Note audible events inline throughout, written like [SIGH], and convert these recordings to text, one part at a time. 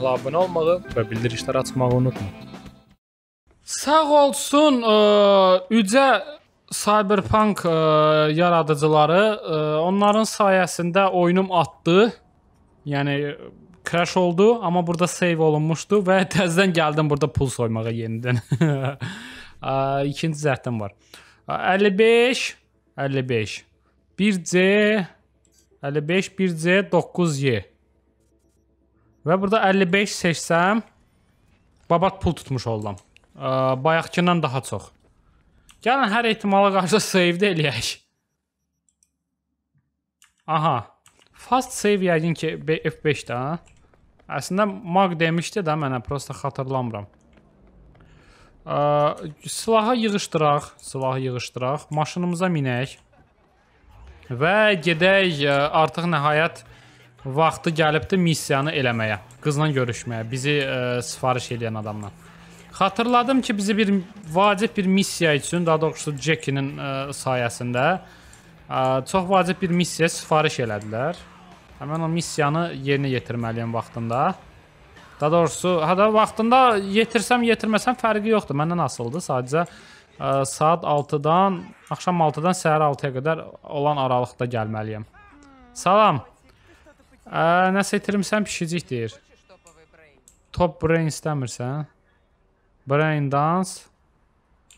kanala abunə olmağı və bildirişləri açmağı unutma. Sağ olsun ə, e, ücə Cyberpunk ə, e, yaradıcıları, ə, e, onların sayəsində oyunum atdı. Yəni crash oldu, amma burada save olunmuşdu və [LAUGHS] təzədən gəldim burada pul soymağa yenidən. ə, [LAUGHS] ikinci zəhdəm var. 55 55 1C 55 1C 9Y Və burada 55 seçsəm babat pul tutmuş oldum. Bayaqkindən daha çox. Gəlin hər ehtimala qarşı [LAUGHS] save də eləyək. Aha. Fast save yəqin ki F5-də. Əslində mag demişdi də mənə, prosta xatırlamıram. Silahı yığışdıraq, silahı yığışdıraq, maşınımıza minək. Və gedək artıq nəhayət ə, vaxtı gəlibdi missiyanı eləməyə, qızla görüşməyə, bizi ə, e, sifariş edən adamla. Xatırladım ki, bizi bir vacib bir missiya üçün, daha doğrusu Jackinin e, sayəsində ə, e, çox vacib bir missiya sifariş elədilər. Həmin o missiyanı yerinə yetirməliyəm vaxtında. Daha doğrusu, hə də vaxtında yetirsəm, yetirməsəm fərqi yoxdur. Məndən asıldı. Sadəcə ə, saat 6-dan, axşam 6-dan səhər 6-ya qədər olan aralıqda gəlməliyəm. Salam. Ə, nəsə itirmişsən pişicik deyir. Top brain istəmirsən? Brain dance.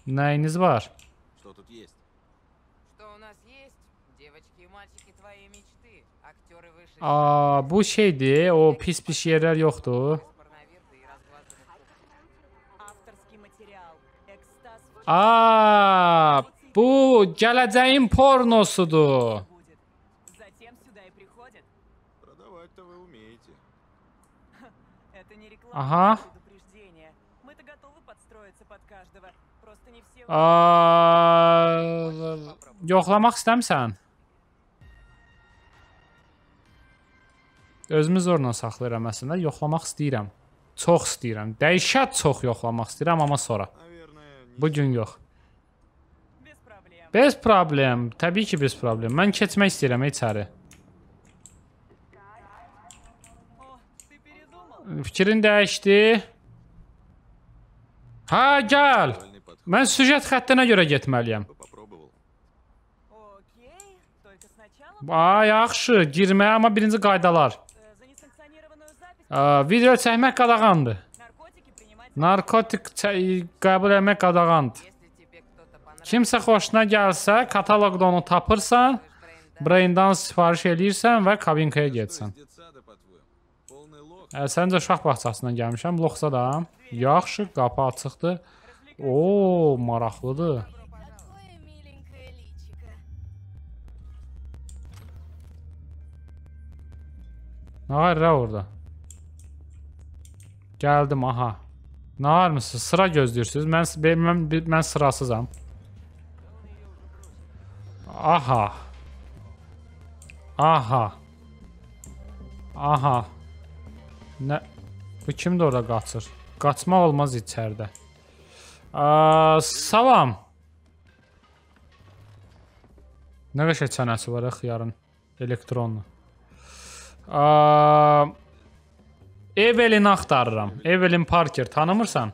Nəyiniz var? Что тут есть? Что у нас есть? Девочки и мальчики твоей мечты. Актеры выше. Aa, bu şeydir. O pis-pis yerlər yoxdur. Aa, bu gələcəyin pornosudur. Ага. Yoxlamaq istəmsən? Özümü zorla saxlayıram əslində. Yoxlamaq istəyirəm. Çox istəyirəm. Dəhşət çox yoxlamaq istəyirəm, amma sonra. Bu gün yox. Bez problem. Təbii ki, bez problem. Mən keçmək istəyirəm içəri. Fikrin dəyişdi. Ha, gəl. Mən süjet xəttinə görə getməliyəm. A, yaxşı, girməyə, amma birinci qaydalar. A, video çəkmək qadağandır. Narkotik qəbul etmək qadağandır. Kimsə xoşuna gəlsə, kataloqda onu tapırsan, braindan sifariş eləyirsən və kabinkaya getsən. Ə, səncə şah bağçasından gəlmişəm, Loxsadam. Yaxşı, qapı açıqdır. O, maraqlıdır. Nağar rə orada. Gəldim, aha. Nağar mısınız? Sıra gözləyirsiniz. Mən, mən, mən sırasızam. Aha. Aha. Aha. Nə? Bu kimdir orada qaçır? Qaçmaq olmaz içəridə. Aa, salam. Nə qəşə çənəsi var xiyarın elektronlu. Aa, Evelin axtarıram. Evelin Parker tanımırsan?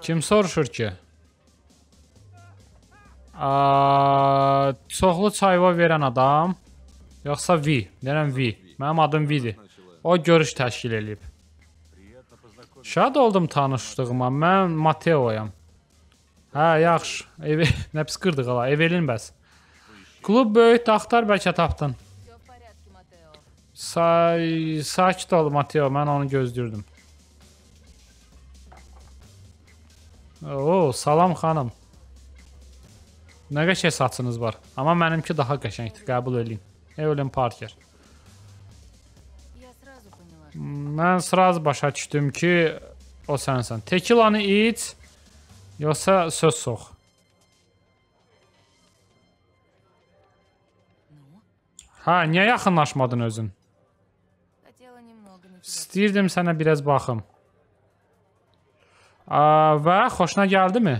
Kim soruşur ki? Aa, çoxlu çayva verən adam. Yoxsa V, deyirəm V. Mənim adım V-dir. O görüş təşkil edib. Şad oldum tanışdığıma. Mən Mateoyam. Hə, yaxşı. Ev [LAUGHS] nə pıskırdıq ala? Evelin bəs. Klub böyük axtar bəlkə tapdın. Sa sakit ol Mateo, mən onu gözləyirdim. Oo, salam xanım. Nə qəşəng saçınız var. Amma mənimki daha qəşəngdir, qəbul eləyin. Evelyn Parker. Mən sraz başa düşdüm ki, o sənsən. Tekilanı iç, yoxsa söz sox. Hə, niyə yaxınlaşmadın özün? İstəyirdim sənə biraz baxım. A, və xoşuna gəldimi?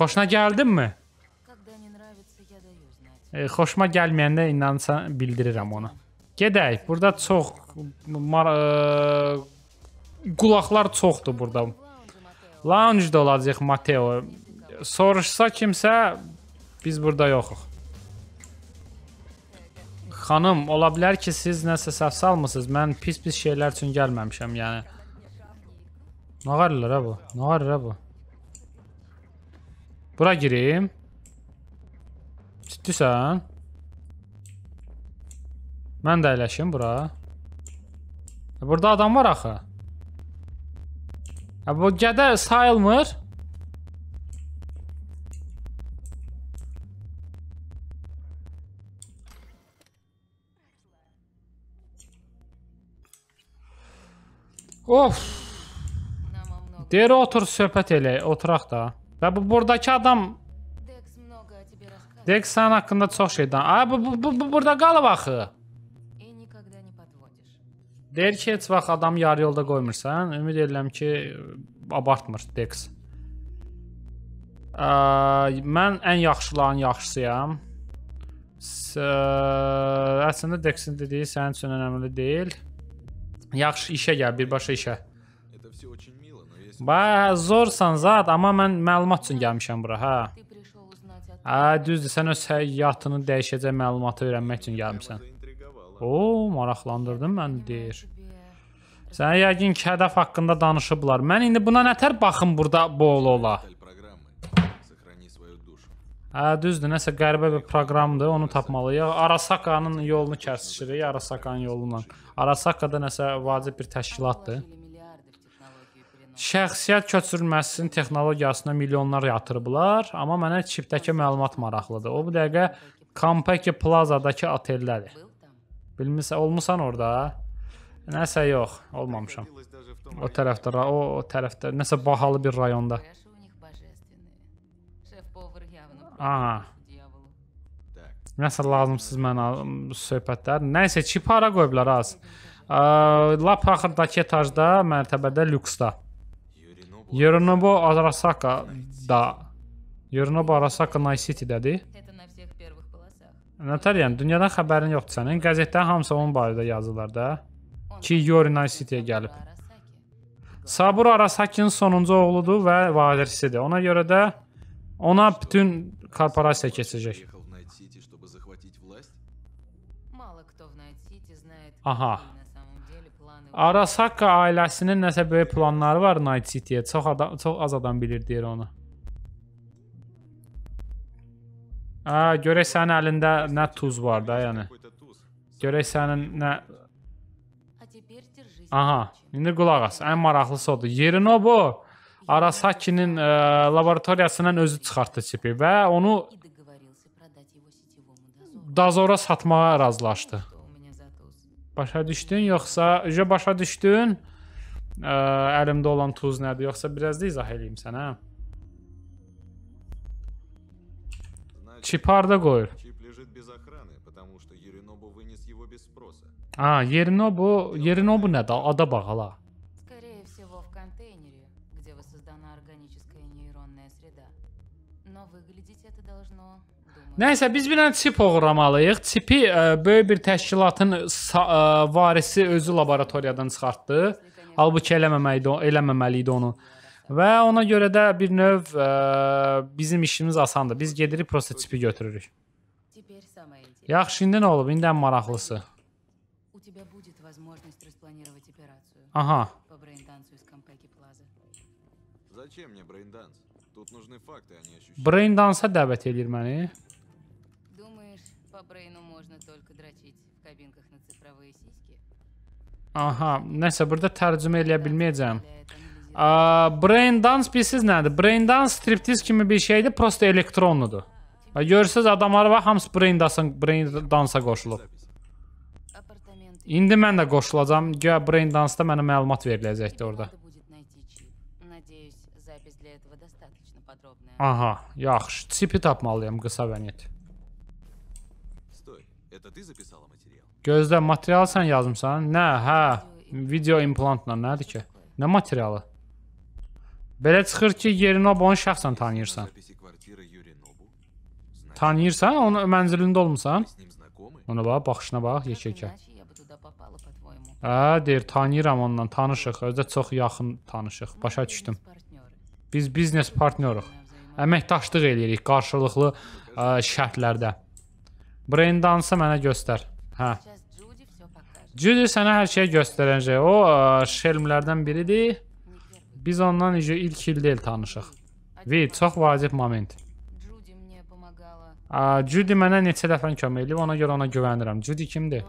Xoşuna gəldinmi? E, xoşuma gəlməyəndə inansan bildirirəm onu. Gedək, burada çox qulaqlar çoxdur burada. Lounge-da olacaq Mateo. Soruşsa kimsə biz burada yoxuq. Xanım, ola bilər ki, siz nəsə səhv salmısınız. Mən pis-pis şeylər üçün gəlməmişəm, yəni. Nə qarırlar ha bu? Nə qarır ha bu? Bura girim. Ciddisən? Mən də eləşim bura. E, burada adam var axı. E, bu gədə sayılmır. Of. Deri otur söhbət elə, oturaq da. Və bu buradakı adam Dex sən haqqında çox şey danışır. Ay bu bu, bu, bu burada qalıb axı. Deyir ki, heç vaxt adamı yarı yolda qoymursan. Ümid edirəm ki, abartmır Dex. Ə, mən ən yaxşıların yaxşısıyam. S əslində Dexin dediyi sənin üçün önəmli deyil. Yaxşı işə gəl, birbaşa işə. Bə, zorsan zat, amma mən məlumat üçün gəlmişəm bura, hə. Hə, düzdür, sən öz həyatını dəyişəcək məlumatı öyrənmək üçün gəlmisən. O, maraqlandırdın məni deyir. Sənə yəqin ki, hədəf haqqında danışıblar. Mən indi buna nətər baxım burada boğulu ola. Hə, düzdür, nəsə qəribə bir proqramdır, onu tapmalıyıq. Arasakanın yolunu kəsişirik, Arasakanın yolundan. Arasakada nəsə vacib bir təşkilatdır. Şəxsiyyət köçürülməsinin texnologiyasına milyonlar yatırıblar, amma mənə çipdəki məlumat maraqlıdır. O bu dəqiqə Kampeki Plaza'dakı oteldədir. Bilmirsən, olmusan orada? Nəsə yox, olmamışam. O tərəfdə, o, o tərəfdə, nəsə bahalı bir rayonda. Aha. Nəsə lazımsız mənə söhbətlər. Nəysə, çipi hara qoyublar az. Lap axırdakı etajda, mərtəbədə, lüksda. Yorinobo Arasaka da. Yorinobo Arasaka Night City-dədir. Natalyan, dünyadan xəbərin yoxdur sənin. Qəzetdə hamısı onun barədə yazırlar da. Ki, Yori Nice-yə gəlib. Saburo Arasaki'nin sonuncu oğludur və varisidir. Ona görə də ona bütün korporasiya keçəcək. Aha. Arasaka ailəsinin nəsə böyük planları var Night City-yə. Çox adam çox az adam bilir deyir onu. A, görək sənin əlində nə tuz var da, yəni. Görək sənin nə Aha, indi qulaq as. Ən maraqlısı odur. Yerin o bu. Arasakinin ə, e, laboratoriyasından özü çıxartdı çipi və onu Dazora satmağa razılaşdı. Başa düşdün yoxsa uje başa düşdün? Ə, e, əlimdə olan tuz nədir? Yoxsa biraz da izah eləyim sənə? Hə? Çiparda koyur. Çip лежит без охраны, потому что Еринобу вынес его без спроса. А, Еринобу, Еринобу не, да, ада бахала. Скорее всего, в контейнере, где воссоздана органическая нейронная среда. Но выглядеть это должно Nəysə, biz bir dənə çip oğurlamalıyıq. Çipi ə, böyük bir təşkilatın ə, varisi özü laboratoriyadan çıxartdı. Halbuki eləməməliydi, eləməməli idi onu. Və ona görə də bir növ ə, e, bizim işimiz asandır. Biz gedirik, prosta tipi götürürük. Yaxşı, indi nə olub? İndi ən maraqlısı. Aha. Зачем мне брейнданс? Тут нужны факты, а не ощущения. Брейнданса dəvət eləyir məni. Думаешь, по брейну можно только дрочить в кабинках на цифровые сиськи? Aha, nəsə burada tərcümə eləyə bilməyəcəm. Brain dance bilirsiniz nədir? Brain dance striptiz kimi bir şeydir, prosta elektronludur. Görürsüz adamlar var, hamısı brain dance, brain dansa qoşulub. İndi mən də qoşulacam. Guya brain dance-da mənə məlumat veriləcəkdi orada. Aha, yaxşı. Çipi tapmalıyam qısa vəniyyət. Gözlə, material sən yazmısan? Nə, hə. Video implantla nədir ki? Nə materialı? Belə çıxır ki, Yerinobonu şəxsən tanıyırsan. Tanıyırsan, onun mənzilində olmusan? Ona bax, baxışına bax, yekə-yekə. Hə, deyir, tanıyıram ondan, tanışıq, özdə çox yaxın tanışıq. Başa düşdüm. Biz biznes partnyoruq. Əməkdaşlıq eləyirik qarşılıqlı ə, şərtlərdə. Brain dansı mənə göstər. Hə. Judy sənə hər şeyi göstərəcək. O ə, şelmlərdən biridir. Biz ondan ilk il deyil tanışıq. Və çox vacib moment. Cudi mənə neçə dəfə kömək edib, ona görə ona güvənirəm. Cudi kimdir?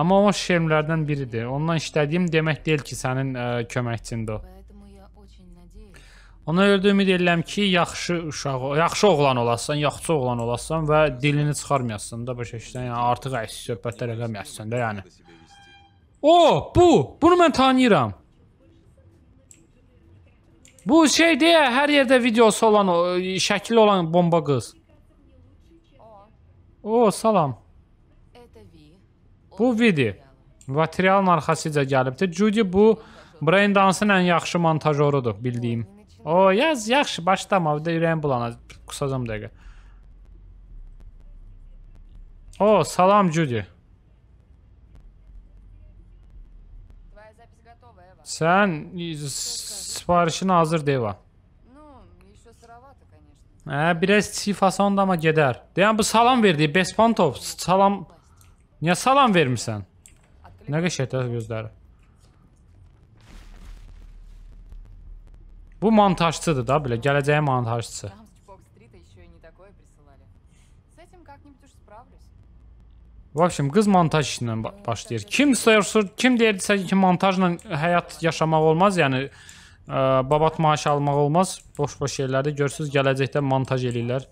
Amma o şermlərdən biridir. Ondan işlədiyim demək deyil ki, sənin ə, e, köməkçindir o. Ona görə də ümid edirəm ki, yaxşı uşaq, yaxşı oğlan olasan, yaxşı oğlan olasan və dilini çıxarmayasan da başa düşsən, yəni artıq əks söhbətlər eləməyəsən də, yəni. O, bu, bunu mən tanıyıram. Bu şey deyə hər yerdə videosu olan, e, şəkli olan bomba qız. O, salam. Bu Vidi. Materialın arxasıca gəlibdir. Judy bu Brain Dance-ın ən yaxşı montajorudur, bildiyim. O, yaz, yaxşı, başlama, bir də ürəyim bulanacaq. Qusacam dəqiqə. O, salam Judy. Sen siparişin hazır Deva. Hə, biraz sifasonda ama gedər. Deyən bu salam verdi. Bespantov salam Niyə salam vermirsən? Nə qəşətdir gözləri. Bu montajçıdır da, belə gələcəyin montajçısı. Və axşam qız montaj işindən başlayır. Kim soruşur, kim deyirsə ki, montajla həyat yaşamaq olmaz, yəni ə, babat maaşı almaq olmaz. Boş-boş yerlərdə görürsüz, gələcəkdə montaj eləyirlər.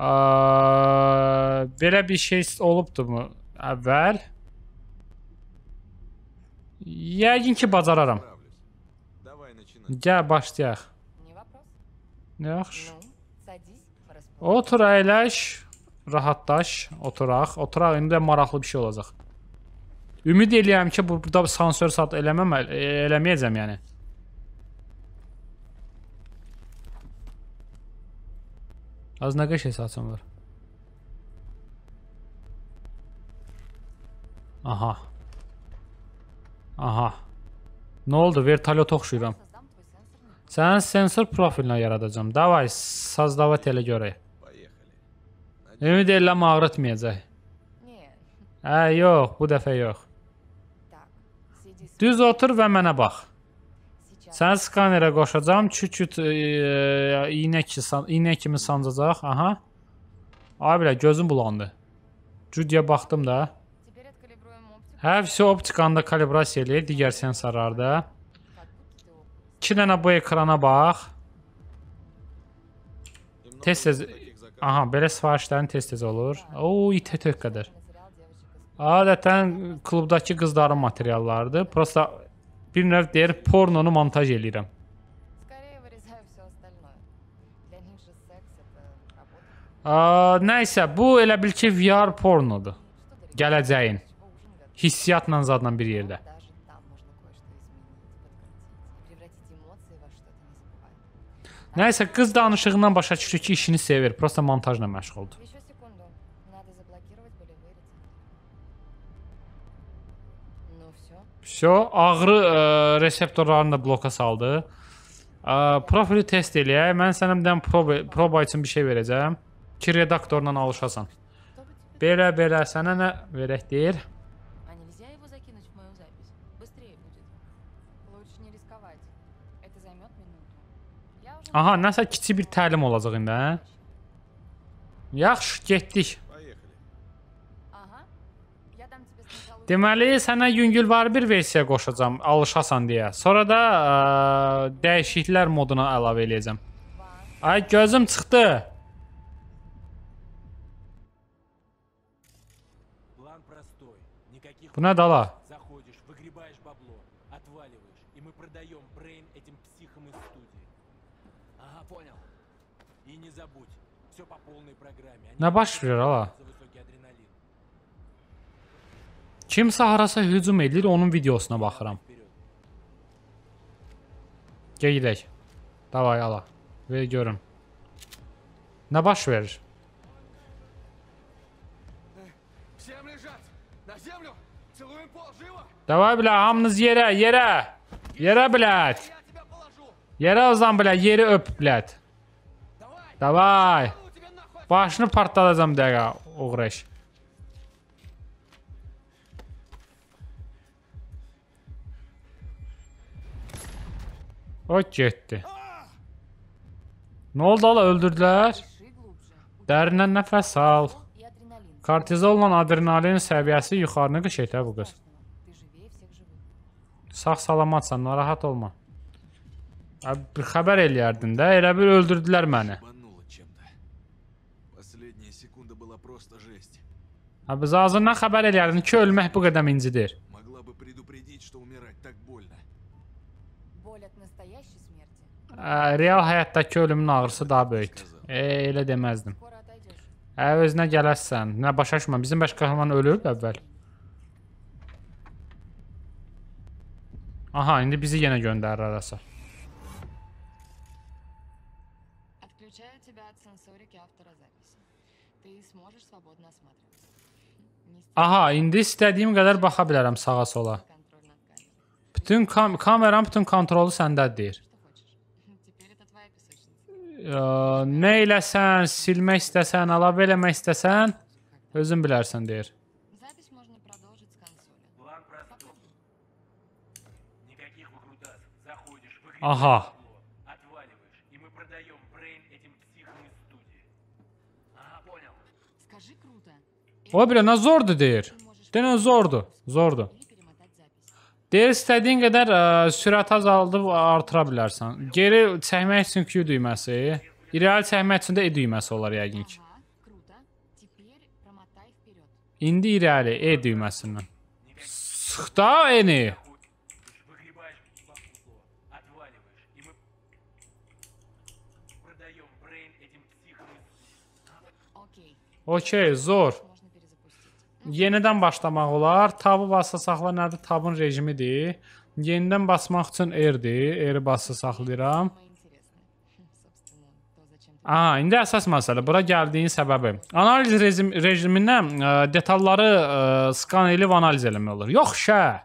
Ə, belə bir şey olubdumu əvvəl? Yəqin ki, bacararam. Gəl başlayaq. Yaxşı. Otur, əyləş, rahatlaş, oturaq. Oturaq indi də maraqlı bir şey olacaq. Ümid eləyirəm ki, burada sansör sat eləməm, e, eləməyəcəm yəni. Az nə qəşəng saçım var. Aha. Aha. Nə oldu? Vertolyot oxşuyuram. Sənin sensor profilinə yaradacam. Davay, sazdavat elə görək. Ümid eləm ağrıtmayacaq. Hə, yox, bu dəfə yox. Düz otur və mənə bax. Səni skanerə qoşacam, çüküt e, iynə, ki, iynə kimi sancacaq, aha. Ay bilə, gözüm bulandı. Cüdyə baxdım da. Hə, visi optikanda kalibrasiya eləyir, digər sensorlarda. İki dənə bu ekrana bax. Tez-tez Aha, belə sifarişlərin tez-tez olur. O, itətök qədər. Adətən klubdakı qızların materiallarıdır. Prosta bir növ deyir, pornonu montaj eləyirəm. Nə isə bu elə bil ki, VR pornodur. Gələcəyin hissiyatla zadla bir yerdə. Nəysə, qız danışığından başa düşdük ki, işini sevir, prosta montajla məşğuldur. Всё, ağrı ə, e, reseptorlarını da bloka saldı. Ə, e, profili test eləyək. Mən sənə bir dənə proba, proba üçün bir şey verəcəm ki, redaktorla alışasan. Belə-belə sənə nə verək deyir? Aha, nəsə kiçik bir təlim olacaq indi, hə? Yaxşı, getdik. Deməli, sənə yüngülvar bir versiya qoşacam, alışasan deyə. Sonra da ə, e, dəyişikliklər moduna əlavə eləyəcəm. Ay, gözüm çıxdı. Bu nə dala? Nə baş verir ala? Kimsə harasa hücum edir, onun videosuna baxıram. Gedək. Davay ala. Ver görüm. Nə baş verir? Давай, бля, hamınız yere yere yere Yerə, yere o zaman bля, yeri öp, блядь. Давай. Başını partladacam dəqiqə oğreş. O getdi. Nə oldu hala öldürdülər? Dərindən nəfəs al. Kortizolla adrenalin səviyyəsi yuxarını qış etə bu qız. Sağ salamatsan, narahat olma. Abi, bir xəbər eləyərdin də, elə bir öldürdülər məni. Ha biz ağzından xəbər eləyərdin ki, ölmək bu qədər incidir. Ə, э, real həyatdakı ölümün ağrısı daha böyükdür. E, э, elə deməzdim. Ə, özünə gələrsən. Nə başa düşmə. Bizim baş qəhrəman ölüb əvvəl. Aha, indi bizi yenə göndərir arası. Отключаю тебя от сенсорики автозаписи. Ты сможешь свободно смотреть. Aha, indi istədiyim qədər baxa bilərəm sağa sola. Bütün kam kameram bütün kontrolu səndədir. Ə, nə eləsən, silmək istəsən, əlavə eləmək istəsən, özün bilərsən deyir. Aha. O, belə, nə zordur deyir. Denə zordur, zordur. Deyir, istədiyin qədər ə, e, sürəti azaldıb artıra bilərsən. Geri çəkmək üçün Q düyməsi, irəli çəkmək üçün də E düyməsi olar yəqin ki. İndi irəli E düyməsindən. Sıxda E-ni. Okey, zor. Yenidən başlamaq olar. Tabı bassa saxla nədir? Tabın rejimidir. Yenidən basmaq üçün R-dir. R-i bassa saxlayıram. Aha, indi əsas məsələ bura gəldiyin səbəbi. Analiz rejim, rejimindən ə, e, detalları ə, e, skan elib analiz eləmək olur. Yox şə.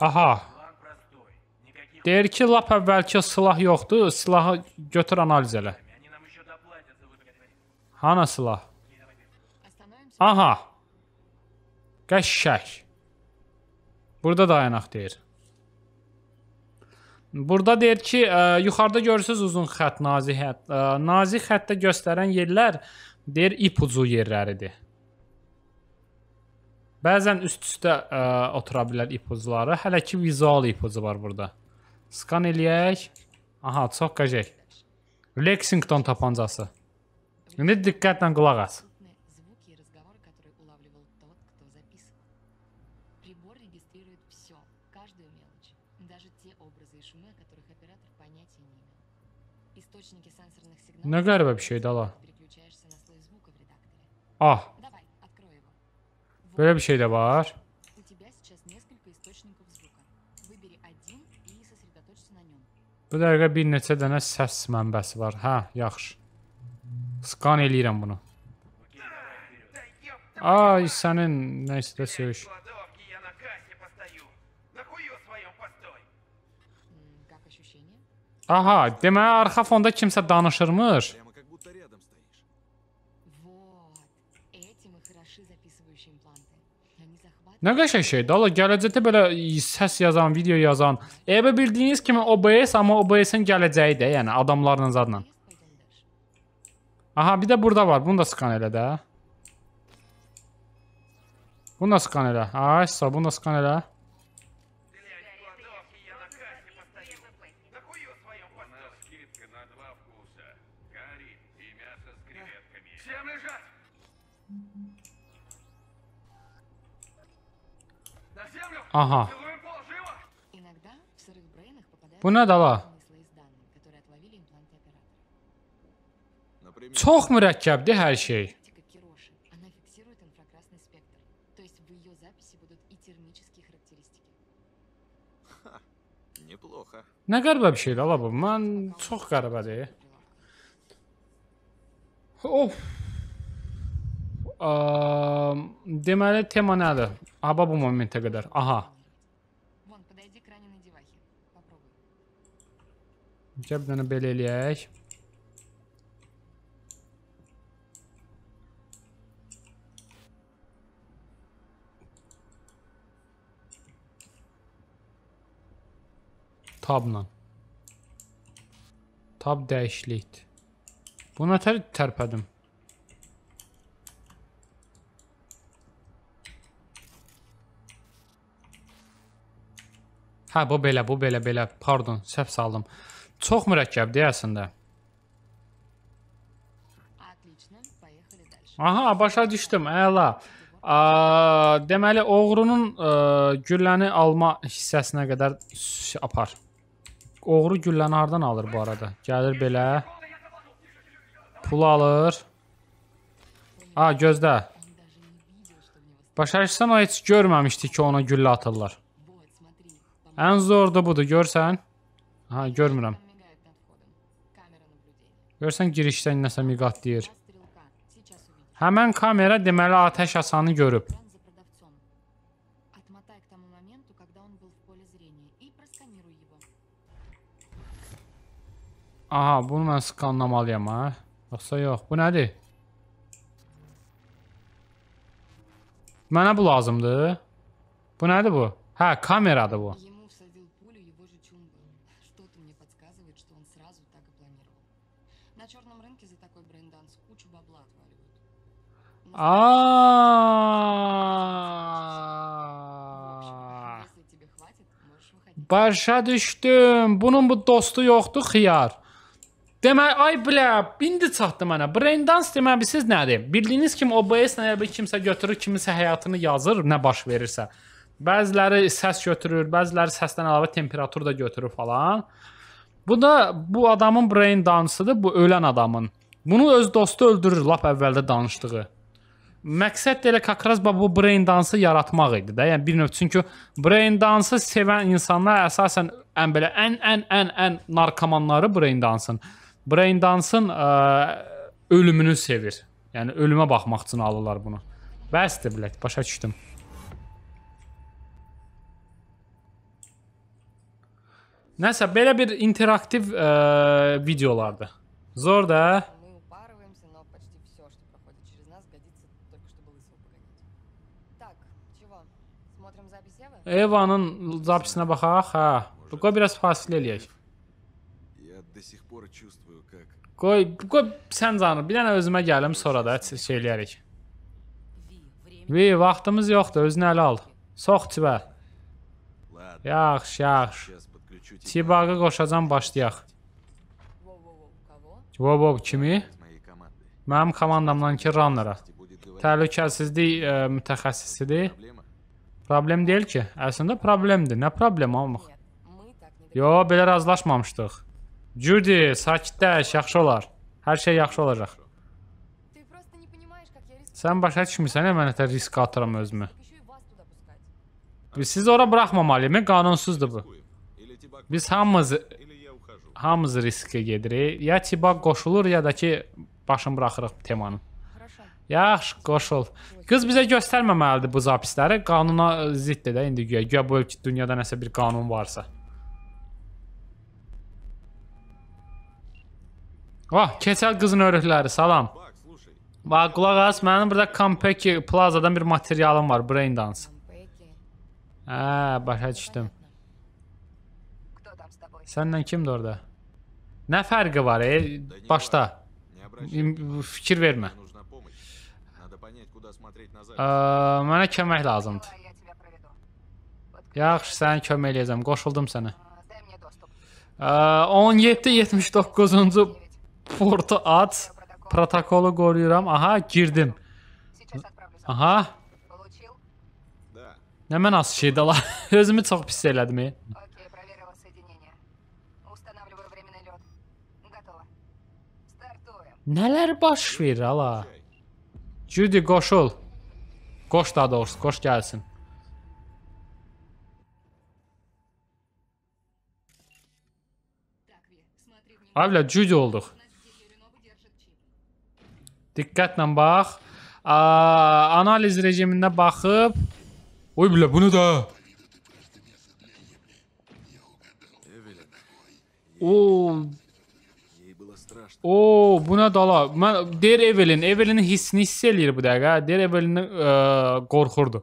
Aha. Deyir ki, lap əvvəlki silah yoxdur, silahı götür analiz elə. Hana silah? Aha. Qəşşək. Burada dayanaq deyir. Burada deyir ki, ə, e, yuxarıda görürsüz uzun xətt, nazik xətt. Ə, e, nazik xəttdə göstərən yerlər deyir ipucu yerləridir. Bəzən üst-üstə e, otura bilər ipucuları. Hələ ki vizual ipucu var burada. Skan eləyək. Aha, çox qəşəng. Lexington tapancası. İndi diqqətlə qulaq as. Ne garip bir şey dala. Ah. Böyle bir şey de var. Bu dəqiqə bir neçə dənə səs mənbəsi var. Hə, yaxşı. Skan eləyirəm bunu. Ay sənin nəysə də söyüş. Aha, deməli arxa fonda kimsə danışırmış. Nə qəşəng şeydir. Allah gələcəkdə belə səs yazan, video yazan. Elə bildiyiniz kimi OBS, amma OBS-in gələcəyi də, yəni adamlarla zadla. Aha bir de burada var. Bunu da skan elə də. Bunu da skan elə. Aysa bunu da skan elə. Aha. Bu ne dala? Çox mürəkkəbdir hər şey. Nə qəribə bir şeydir, ala bu. Mən çox qəribədir. Of. Ə, deməli tema nədir? Aba bu momentə qədər. Aha. Gəl bir dənə belə eləyək. Tabla. Tab dəyişlikdir. Bu nətər tərpədim? Hə, bu belə, bu belə, belə. Pardon, səhv saldım. Çox mürəkkəbdir əslində. Aha, başa düşdüm. Əla. A, deməli, oğrunun ə, e, gülləni alma hissəsinə qədər apar. Oğru gülləni hardan alır bu arada? Gəlir belə. Pul alır. A, gözlə. Başarışsan o heç görməmişdi ki, ona güllə atırlar. Ən zor da budur, görsən. Ha, görmürəm. Görsən girişdən nəsə miqat deyir. Həmən kamera deməli atəş asanı görüb. Aha, bunu mən skanlamalıyam, hə? Yoxsa yox. Bu nədir? Mənə bu lazımdır. Bu nədir bu? Hə, kameradır bu. Aaaa! Başa düşdüm. Bunun bu dostu yoxdur xiyar. Deməli, ay bля, indi çatdı mənə. Braindance deməli siz nədir? Bildiyiniz kimi OBS-lə bir kimsə götürür, kimisə həyatını yazır, nə baş verirsə. Bəziləri səs götürür, bəziləri səsdən əlavə temperatur da götürür falan. Bu da bu adamın braindance-ıdır, bu ölən adamın. Bunu öz dostu öldürür lap əvvəldə danışdığı. Məqsəd də elə kakraz bu braindance-ı yaratmaq idi də. Yəni bir növ çünki braindance-ı sevən insanlar əsasən ən belə ən ən ən ən narkomanları braindance-ın Braindansın e, ölümünü sevir. Yəni ölümə baxmaq üçün alırlar bunu. Bəsdir, blət, başa düşdüm. Nəsə belə bir interaktiv ə, e, videolardı. Zor da. Evanın zapisinə baxaq, hə. Qoy biraz fasilə eləyək. Qoy, qoy sən canı, bir dənə özümə gəlim, sonra da şey eləyərik. Vi, vaxtımız yoxdur, özünü ələ al. Sox çivə. Yaxşı, yaxşı. Çibağı qoşacam, başlayaq. Vovov kimi? Mənim komandamdan ki, Runner'a. Təhlükəsizlik ə, e, mütəxəssisidir. Problem deyil ki. Əslində problemdir. Nə problem olmaq? Yo, belə razılaşmamışdıq. Judy, sakitləş, yaxşı olar. Hər şey yaxşı olacaq. Sən başa düşmürsən, əmənətə hə? risk atıram özümü. Siz ora buraxmamalıyım, hə? qanunsuzdur bu. Biz hamımız hamımız riskə gedirik. Ya Tibak qoşulur, ya da ki başını buraxırıq temanın. Yaxşı, qoşul. Qız bizə göstərməməlidir bu zapisləri. Qanuna ziddir də indi güya. Güya bu ölkə dünyada nəsə bir qanun varsa. Vah, keçəl qızın örükləri, salam. Bax, qulaq as, mənim burada Kampeki plazadan bir materialım var, brain dance. Hə, başa düşdüm. Səndən kimdir orada? Nə fərqi var, e? Başda. Fikir vermə. Ə, mənə kömək lazımdır. Yaxşı, sənə kömək eləyəcəm. Qoşuldum sənə. 17-79-cu Fortu at. Protokolu koruyorum. Aha girdim. Aha. Nə mən az şey dala. [LAUGHS] Özümü çox pis elədim. Okay, проверила соединение. Устанавливаю временный лёд. Готово. Стартуем. Nələr baş verir ala? Judy qoşul. Qoş da doğrusu, qoş gəlsin. Avla Judy olduq. Diqqətlə bax. A, analiz rejimində baxıb. Oy bilə, bunu da. O. O, buna dala. Mən Der Evelyn, Evelyn hissini hiss eləyir bu dəqiqə. Der Evelyn ə, e, qorxurdu.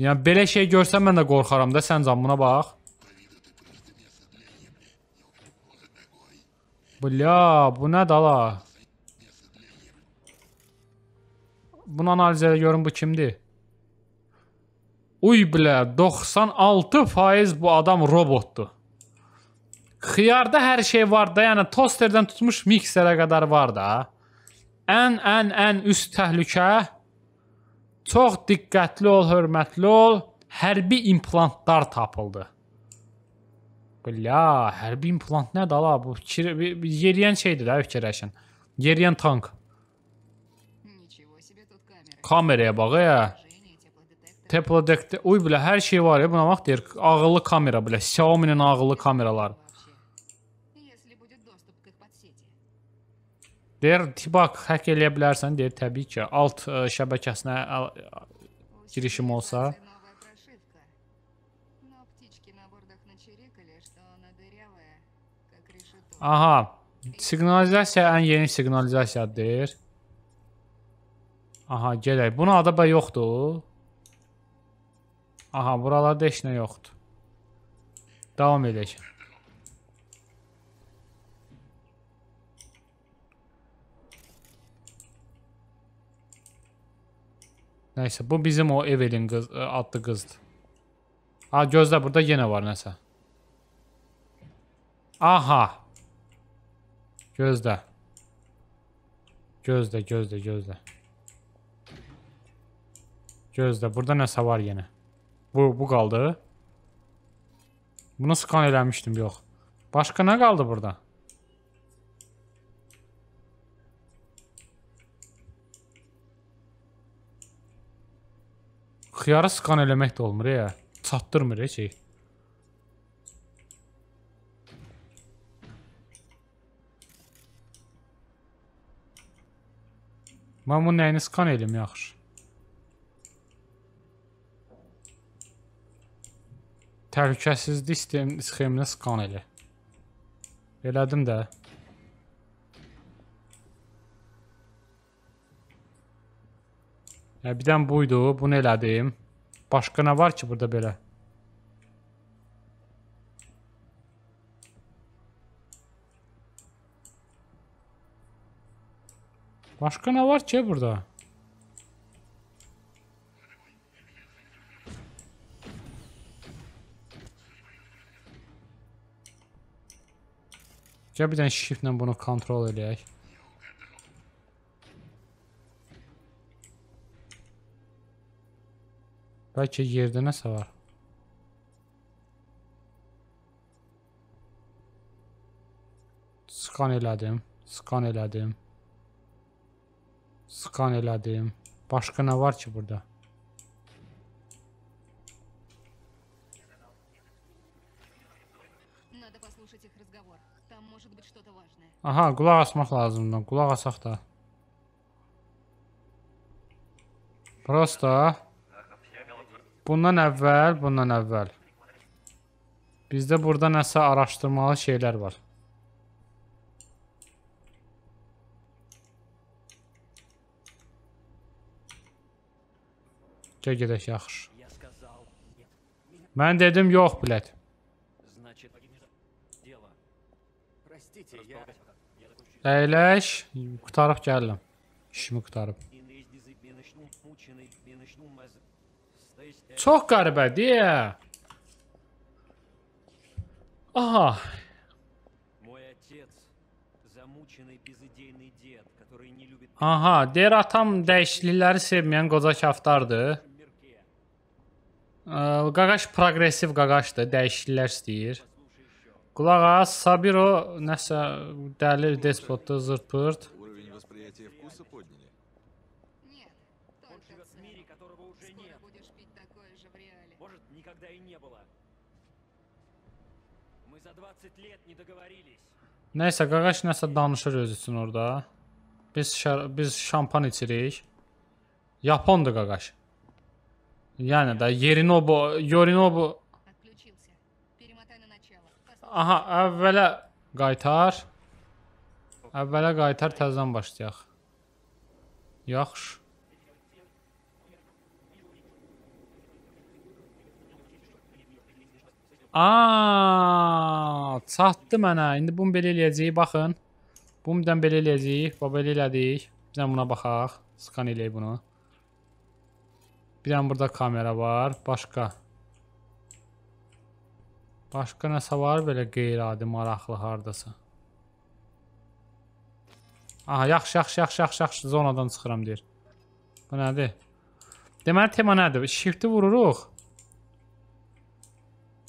Yəni belə şey görsəm mən də qorxaram da, sən can buna bax. Bля, bu nə dala? Bunu analiz elə görün bu kimdir? Uy bilə 96% bu adam robotdur. Xiyarda hər şey var da, yəni tosterdən tutmuş mikserə qədər var da. Ən ən ən üst təhlükə çox diqqətli ol, hörmətli ol. Hərbi implantlar tapıldı. Bla, hərbi implant nədir ala? Bu yeriyən şeydir də fikirləşin. Yeriyən tank kameraya bax ya. Hə. Teplodekdə, uy bilə hər şey var ya, buna bax deyir, ağıllı kamera bilə, Xiaomi-nin ağıllı kameraları. Deyir, tibak hack eləyə bilərsən, deyir, təbii ki, alt ə, e, şəbəkəsinə ə, girişim olsa. Aha, siqnalizasiya ən yeni siqnalizasiyadır. Aha, gələk. Buna adaba yoxdur. Aha, buralarda heç nə yoxdur. Devam edək. Neyse bu bizim o Evelyn qız, e, adlı qızdır. Ha, gözlə, burada yenə var nəsə. Aha. Gözlə. Gözlə, gözlə, gözlə. Gözlə, burada nəsə var yenə. Bu, bu qaldı. Bunu skan eləmişdim, yox. Başqa nə qaldı burada? Xiyarı skan eləmək də olmur, ya. E. Çatdırmır, heç şey. Mən bunu nəyini skan edim, yaxşı. Təhlükəsizlik sistem sxemini skan elə. Elədim də. Yəni, hə, birdən buydu, bunu elədim. Başqa nə var ki burada belə? Başqa nə var ki burada? Gəl bir dənə shiftlə bunu kontrol eləyək. Bəlkə yerdə nəsə var. Skan elədim, skan elədim. Skan elədim. Başqa nə var ki burada? Aha, qulaq asmaq lazımdır. Qulaq asaq da. Prosta. Bundan əvvəl, bundan əvvəl. Bizdə burada nəsə araşdırmalı şeylər var. Gəl gedək yaxşı. Mən dedim yox, bilət. Значит, дело. Простите, я... Əyləş, qutarıb gəlirəm. İşimi qutarıb. Çox qəribədir. Aha. Aha, deyir atam dəyişiklikləri sevməyən qoca kaftardır. Qaqaş progresiv qaqaşdır, dəyişikliklər istəyir. Qulaq as, Sabiro nəsə dəli despotda zırpırt. Nəysə, qaqaş nəsə danışır öz üçün orada. Biz biz şampan içirik. Yapondur qaqaş. Yəni də Yerinobu, Yorinobu aha, əvvələ qaytar. Əvvələ qaytar, təzdən başlayaq. Yaxşı. Aa, çatdı mənə. İndi bunu belə eləyəcəyik, baxın. Bumdan belə eləyəcəyik, bu belə elədik. Bizə buna baxaq. Skan eləyək bunu. Bir dənə burada kamera var. Başqa. Başqa nəsə var belə qeyri-adi maraqlı hardasa. Aha, yaxşı, yaxşı, yaxşı, yaxşı, yaxşı, zonadan çıxıram deyir. Bu nədir? Deməli tema nədir? Shift-i vururuq.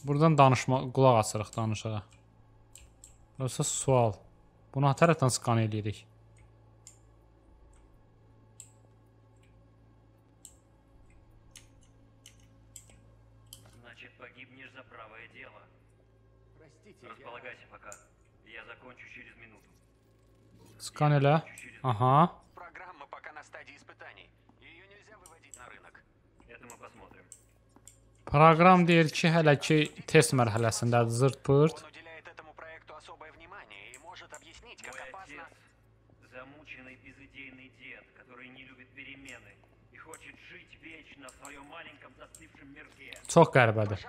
Buradan danışma qulaq asırıq danışağa. Yoxsa sual. Bunu tərəfdən skan eləyirik. Сканеля. Ага. Программа пока на стадии испытаний. Ее нельзя выводить на рынок. Это мы посмотрим. Proqram deyir ki, hələ ki test mərhələsindədir, zırt-pırt. Çox qəribədir.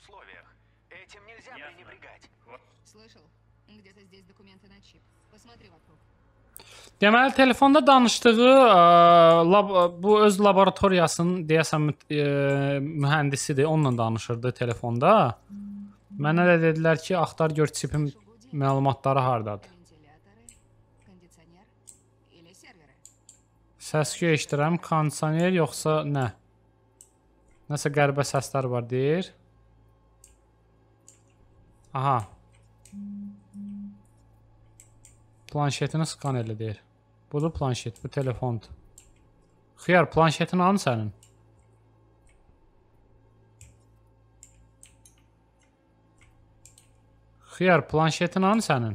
условиях. Этим нельзя Ясно. пренебрегать. Вот. Слышал? Где-то здесь документы на чип. Посмотри вокруг. Deməli telefonda danışdığı ə, e, lab, e, bu öz laboratoriyasının deyəsən ə, e, mühəndisidir, onunla danışırdı telefonda. Mənə də dedilər ki, axtar gör çipin məlumatları hardadır. Səs-küy eşidirəm, kondisioner yoxsa nə? Nəsə qəribə səslər var deyir. Aha. Planşetini skanerlə deyir. Budur planşet, bu telefondur. Xiyar, planşetin hanı sənin? Xiyar, planşetin hanı sənin?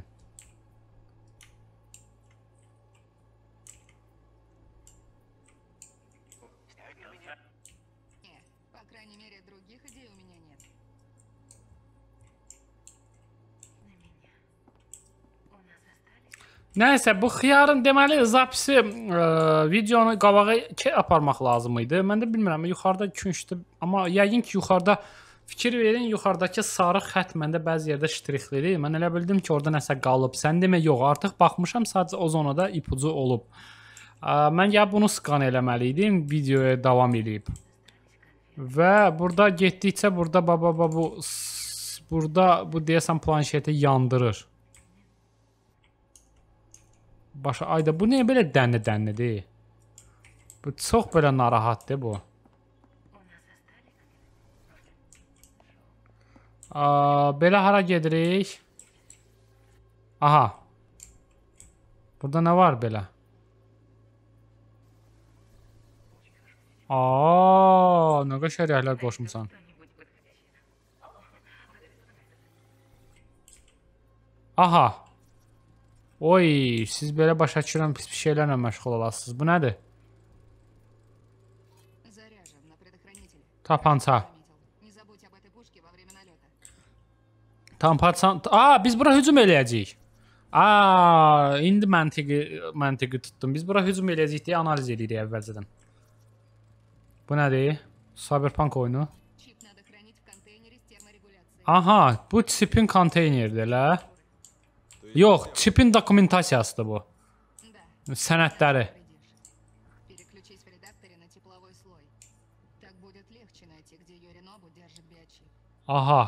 Nəysə bu xiyarın deməli zapisi ə, e, videonu qabağa aparmaq lazım idi. Mən də bilmirəm yuxarıda künçdü, amma yəqin ki yuxarıda fikir verin, yuxarıdakı sarı xətt məndə bəzi yerdə ştrixlidir. Mən elə bildim ki, orada nəsə qalıb. Sən demə, yox, artıq baxmışam, sadəcə o zonada ipucu olub. Ə, e, mən ya bunu skan eləməli idim, videoya davam edib. Və burada getdikcə burada baba bu burada bu deyəsən planşeti yandırır başa ayda bu niyə belə dənli-dənlidir? Bu çox belə narahatdır bu. A, belə hara gedirik? Aha. Burada nə var belə? Aa, nə qəşəng rəhlər qoşmusan. Aha. Oy, siz belə başa düşürəm pis bir şeylərlə məşğul olasınız. Bu nədir? Tapanca. Tampaçan... A, biz bura hücum eləyəcəyik. A, indi məntiqi, məntiqi tutdum. Biz bura hücum eləyəcəyik deyə analiz edirik əvvəlcədən. Bu nədir? Cyberpunk oyunu. Aha, bu tipin konteynerdir, elə? Yox, çipin dokumentasiyasıdır bu. Sənədləri. Aha.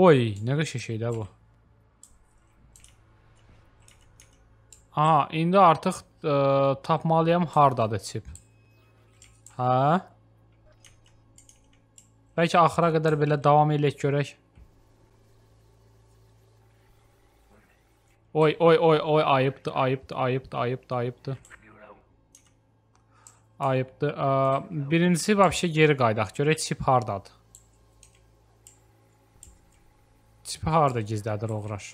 Oy, nə qəşə şeydə bu. Aha, indi artıq ə, e, tapmalıyam hardadır çip. Hə? Bəlkə axıra qədər belə davam eləyək görək. Oy oy oy oy ayıptı ayıptı ayıptı ayıptı ayıptı. Ayıbdır. Birincisi vəbşə geri qaydaq. Görək çip hardadır. Çipi harda gizlədir oğraş.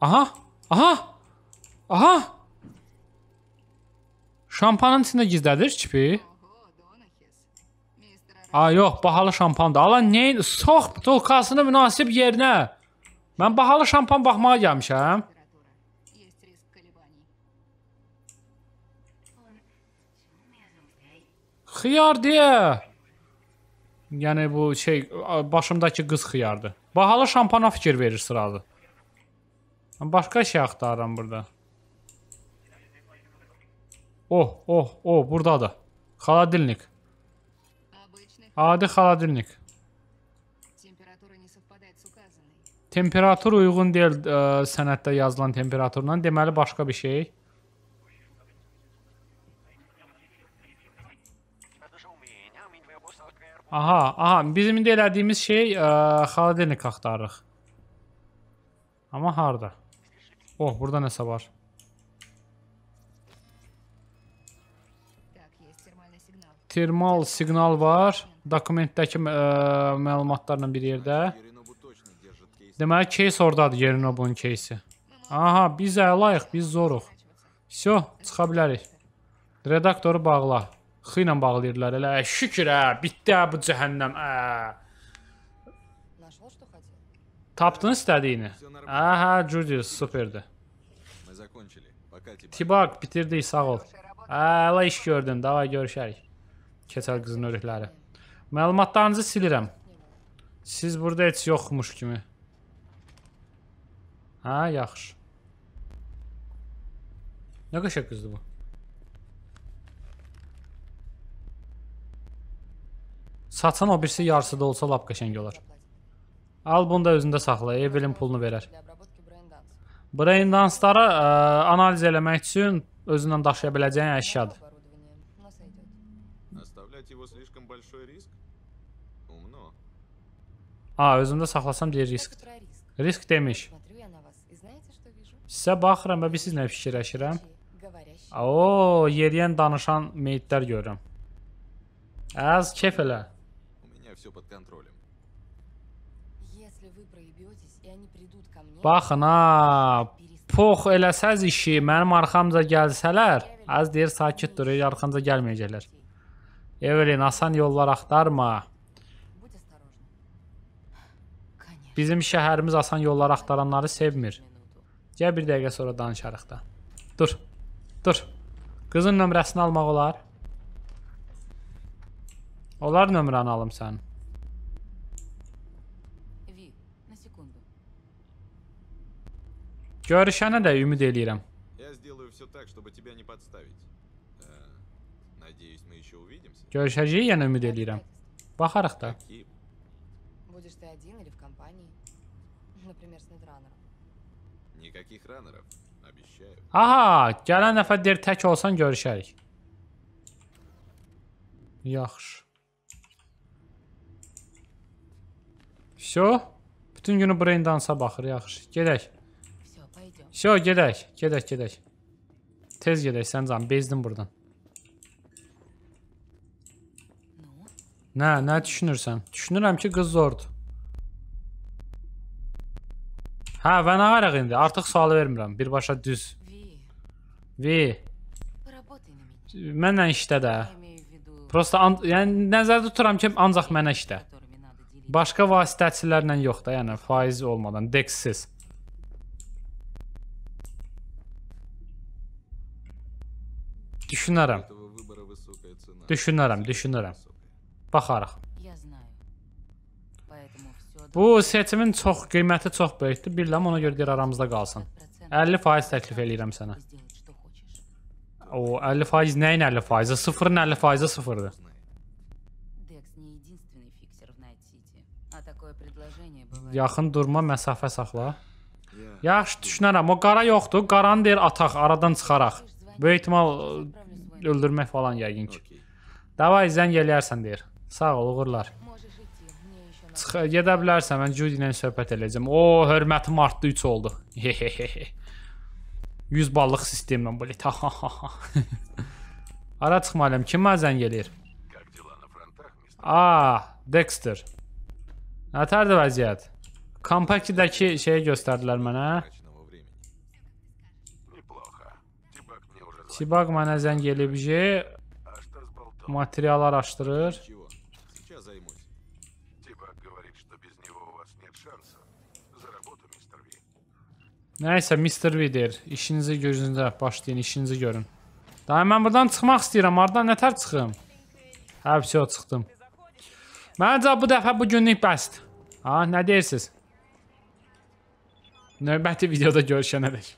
Aha! Aha! Aha! Şampanın içində gizlədir çipi. A yox, bahalı şampandır. Alan neyin? Sox bulkasını münasib yerinə. Mən bahalı şampan baxmağa gəlmişəm. Xiyar deyə. Yəni bu şey başımdakı qız xiyardır. Bahalı şampana fikir verir sıralı. Başka şey axtarıram burada. Oh, oh, oh, burada da. Xaladilnik. Adi xaladelnik. Temperatur uyğun deyil ə, e, sənəddə yazılan temperaturla. Deməli başqa bir şey. Aha, aha, bizim indi elədiyimiz şey ə, e, xaladelnik axtarırıq. Amma harda? Oh, burada nəsə var. Termal siqnal var. Dokumentdəki ə, məlumatlarla bir yerdə. Deməli, case ordadır, Yerinovun case-i. Aha, biz əlayıq, biz zoruq. Vsyo, çıxa bilərik. Redaktoru bağla. Xı ilə bağlayırlar elə. Şükür, ə, bitdi ə, bu cəhənnəm, ə. Tapdın istədiyini. Aha, Judy, superdir. Tibak, bitirdik, sağ ol. Ə, elə iş gördün, davay görüşərik. Keçəl qızın örükləri. Məlumatlarınızı silirəm. Siz burada heç yoxmuş kimi. Hə, yaxşı. Nə qəşəng qızdır bu. Satsan o birisi yarısı da olsa lap qəşəng olar. Al bunu da özündə saxla, Evelin pulunu verər. Brain danslara ə, e, analiz eləmək üçün özündən daşıya biləcəyin əşyadır. A, özümdə saxlasam deyir riskdir. Risk demiş. Sizə baxıram və biz siz nə fikirləşirəm? O, yeriyən danışan meyitlər görürəm. Əz kef elə. Baxın, ha, pox eləsəz işi, mənim arxamca gəlsələr, əz deyir sakit durur, arxanca gəlməyəcəklər. Evelin, asan yollar axtarma. Bizim şəhərimiz asan yolları axtaranları sevmir. Gəl bir dəqiqə sonra danışarıq da. Dur. Dur. Qızın nömrəsini almaq olar. Olar nömrəni alım sən. Görüşənə də ümid eləyirəm. Э, Görüşəcəyik yenə yəni ümid eləyirəm. Baxarıq da. Bakayım. Будешь ты один или в компании. Например, с недранером. Никаких раннеров, обещаю. Aha, gələn nəfər deyir tək olsan görüşərik. Yaxşı. Всё? Bütün günü brain dansa baxır, yaxşı. Gedək. Всё, gedək. Gedək, gedək, gedək. Tez gedək Səncam, bezdim burdan. Nə, nə düşünürsən? Düşünürəm ki, qız zordur. Hə, və nə araq indi? Artıq sualı vermirəm. Birbaşa düz. V. Mənlə işdə də. Prosta, yəni nəzərdə tuturam ki, ancaq mənə işdə. Başqa vasitəçilərlə yox da, yəni faiz olmadan, deksiz. Düşünərəm. Düşünərəm, düşünərəm. Baxarıq. Bu seçimin çox qiyməti çox böyükdür. Bilirəm ona görə deyir aramızda qalsın. 50% təklif eləyirəm sənə. O 50% nəyin 50%-i? 0-ın 50%-i 0-dır. Yaxın durma, məsafə saxla. Yaxşı düşünərəm. O qara yoxdur. Qaranı deyir ataq, aradan çıxaraq. Böyük ehtimal öldürmək falan yəqin ki. Davay zəng eləyərsən deyir. Sağ ol, uğurlar. Çıx gedə bilərsən, mən Judy ilə söhbət eləyəcəm. O, hörmətim artdı 3 oldu. 100 [LAUGHS] ballıq sistemlə belə. [LAUGHS] Ara çıxmalıyam. Kim mənə zəng eləyir? A, Dexter. Nətərdir vəziyyət? Kampakidəki şeyi göstərdilər mənə. Tibak mənə zəng eləyib ki, material araşdırır. Nəysə, Mr. Vider, işinizi gözünüzə başlayın, işinizi görün. Daha mən buradan çıxmaq istəyirəm, aradan nətər çıxım? Hə, vəsio çıxdım. Məncə bu dəfə bugünlük bəsdir. Ha, nə deyirsiniz? Növbəti videoda görüşənə dək.